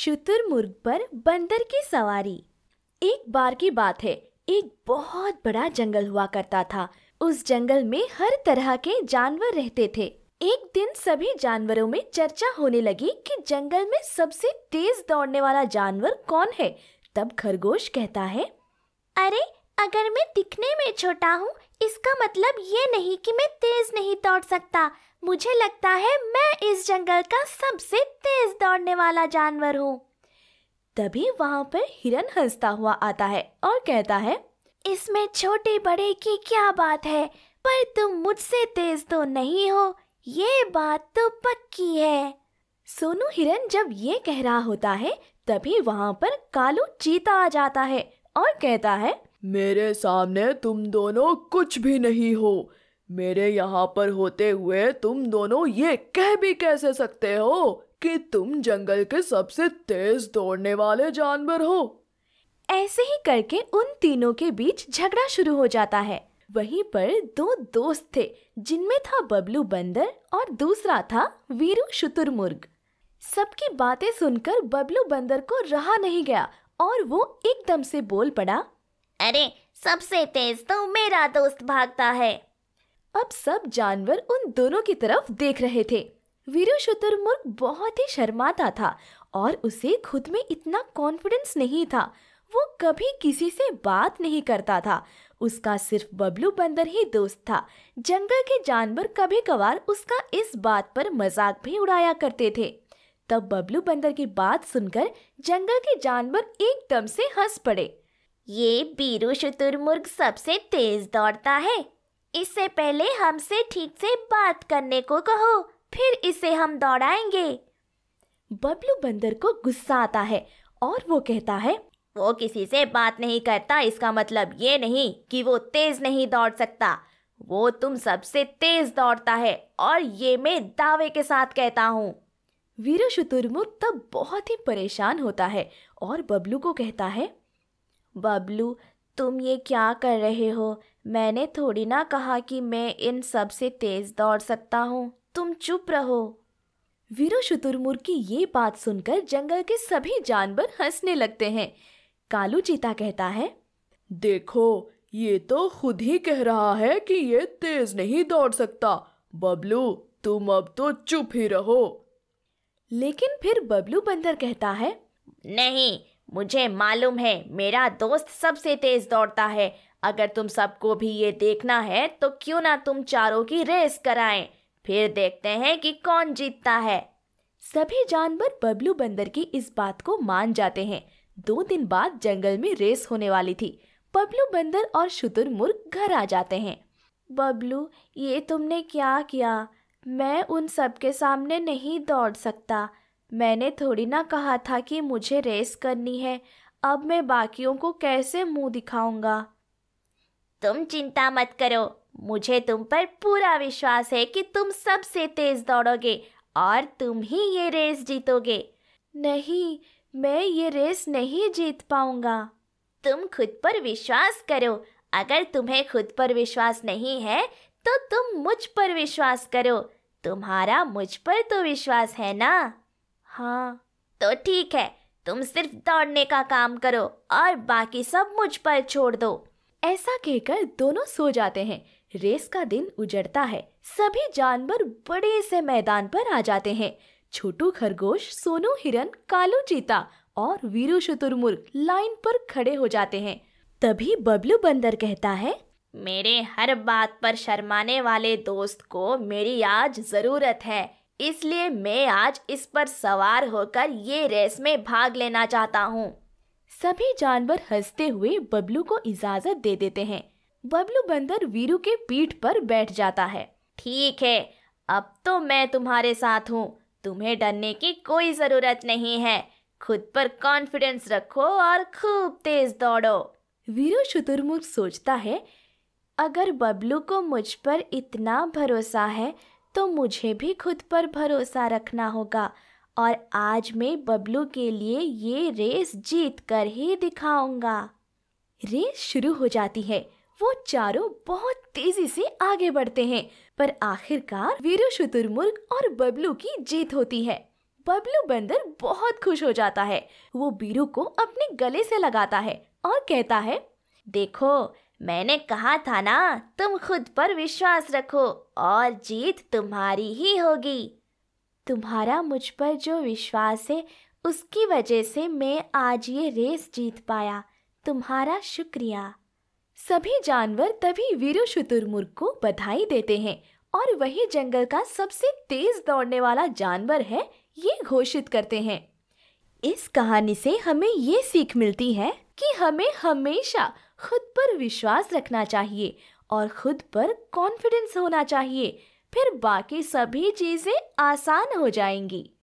शुतुरमुर्ग पर बंदर की सवारी एक बार की बात है एक बहुत बड़ा जंगल हुआ करता था उस जंगल में हर तरह के जानवर रहते थे एक दिन सभी जानवरों में चर्चा होने लगी कि जंगल में सबसे तेज दौड़ने वाला जानवर कौन है तब खरगोश कहता है अरे अगर मैं दिखने में छोटा हूँ इसका मतलब ये नहीं कि मैं तेज नहीं दौड़ सकता मुझे लगता है मैं इस जंगल का सबसे तेज दौड़ने वाला जानवर हूँ तभी वहाँ पर हिरन हंसता हुआ आता है और कहता है इसमें छोटे बड़े की क्या बात है पर तुम मुझसे तेज तो नहीं हो ये बात तो पक्की है सोनू हिरन जब ये कह रहा होता है तभी वहाँ पर कालू चीता आ जाता है और कहता है मेरे सामने तुम दोनों कुछ भी नहीं हो मेरे यहाँ पर होते हुए तुम दोनों ये कह भी कैसे सकते हो कि तुम जंगल के सबसे तेज दौड़ने वाले जानवर हो ऐसे ही करके उन तीनों के बीच झगड़ा शुरू हो जाता है वहीं पर दो दोस्त थे जिनमें था बबलू बंदर और दूसरा था वीरू शुतुरमुर्ग सबकी बातें सुनकर बबलू बंदर को रहा नहीं गया और वो एकदम से बोल पड़ा अरे सबसे तेज तो मेरा दोस्त भागता है अब सब जानवर उन दोनों की तरफ देख रहे थे वीरू शुतुरमुर्ग बहुत ही शर्माता था और उसे खुद में इतना कॉन्फिडेंस नहीं था वो कभी किसी से बात नहीं करता था उसका सिर्फ बबलू बंदर ही दोस्त था जंगल के जानवर कभी कभार उसका इस बात पर मजाक भी उड़ाया करते थे तब बबलू बंदर की बात सुनकर जंगल के जानवर एकदम से हंस पड़े ये बीरू शुतुरमुर्ग सबसे तेज दौड़ता है इससे पहले हमसे ठीक से बात करने को कहो फिर इसे हम दौड़ाएंगे बबलू बंदर को गुस्सा आता है और वो कहता है वो किसी से बात नहीं करता इसका मतलब ये नहीं कि वो तेज नहीं दौड़ सकता वो तुम सबसे तेज दौड़ता है और ये मैं दावे के साथ कहता हूँ वीरू शुतुरमुर्ग तब बहुत ही परेशान होता है और बबलू को कहता है बबलू तुम ये क्या कर रहे हो मैंने थोड़ी ना कहा कि मैं इन सब से तेज़ दौड़ सकता हूँ तुम चुप रहो वीरो शुतुरमुर्ग की ये बात सुनकर जंगल के सभी जानवर हंसने लगते हैं कालू चीता कहता है देखो ये तो खुद ही कह रहा है कि ये तेज नहीं दौड़ सकता बबलू तुम अब तो चुप ही रहो लेकिन फिर बबलू बंदर कहता है नहीं मुझे मालूम है मेरा दोस्त सबसे तेज दौड़ता है अगर तुम सबको भी ये देखना है तो क्यों ना तुम चारों की रेस कराएं फिर देखते हैं कि कौन जीतता है सभी जानवर बबलू बंदर की इस बात को मान जाते हैं दो दिन बाद जंगल में रेस होने वाली थी बबलू बंदर और मुर्ग घर आ जाते हैं बबलू ये तुमने क्या किया मैं उन सब के सामने नहीं दौड़ सकता मैंने थोड़ी ना कहा था कि मुझे रेस करनी है अब मैं बाकियों को कैसे मुंह दिखाऊंगा तुम चिंता मत करो मुझे तुम पर पूरा विश्वास है कि तुम सबसे तेज दौड़ोगे और तुम ही ये रेस जीतोगे नहीं मैं ये रेस नहीं जीत पाऊंगा तुम खुद पर विश्वास करो अगर तुम्हें खुद पर विश्वास नहीं है तो तुम मुझ पर विश्वास करो तुम्हारा मुझ पर तो विश्वास है ना हाँ तो ठीक है तुम सिर्फ दौड़ने का काम करो और बाकी सब मुझ पर छोड़ दो ऐसा कहकर दोनों सो जाते हैं रेस का दिन उजड़ता है सभी जानवर बड़े से मैदान पर आ जाते हैं छोटू खरगोश सोनू हिरन कालू चीता और वीरू शुतुरमुर्ग लाइन पर खड़े हो जाते हैं तभी बबलू बंदर कहता है मेरे हर बात पर शर्माने वाले दोस्त को मेरी आज जरूरत है इसलिए मैं आज इस पर सवार होकर ये रेस में भाग लेना चाहता हूँ सभी जानवर हंसते हुए बबलू को इजाजत दे देते हैं बबलू बंदर वीरू के पीठ पर बैठ जाता है ठीक है अब तो मैं तुम्हारे साथ हूँ तुम्हें डरने की कोई ज़रूरत नहीं है खुद पर कॉन्फिडेंस रखो और खूब तेज दौड़ो वीरू शुतुरमुर्ग सोचता है अगर बबलू को मुझ पर इतना भरोसा है तो मुझे भी खुद पर भरोसा रखना होगा और आज मैं बबलू के लिए ये रेस जीत कर ही दिखाऊंगा रेस शुरू हो जाती है वो चारों बहुत तेजी से आगे बढ़ते हैं पर आखिरकार वीरू शुतुरमुर्ग और बबलू की जीत होती है बबलू बंदर बहुत खुश हो जाता है वो बीरू को अपने गले से लगाता है और कहता है देखो मैंने कहा था ना तुम खुद पर विश्वास रखो और जीत तुम्हारी ही होगी तुम्हारा मुझ पर जो विश्वास है उसकी वजह से मैं आज ये रेस जीत पाया तुम्हारा शुक्रिया सभी जानवर तभी वीरू शुतुरमुर्ग को बधाई देते हैं और वही जंगल का सबसे तेज दौड़ने वाला जानवर है ये घोषित करते हैं इस कहानी से हमें ये सीख मिलती है कि हमें हमेशा खुद पर विश्वास रखना चाहिए और खुद पर कॉन्फिडेंस होना चाहिए फिर बाकी सभी चीज़ें आसान हो जाएंगी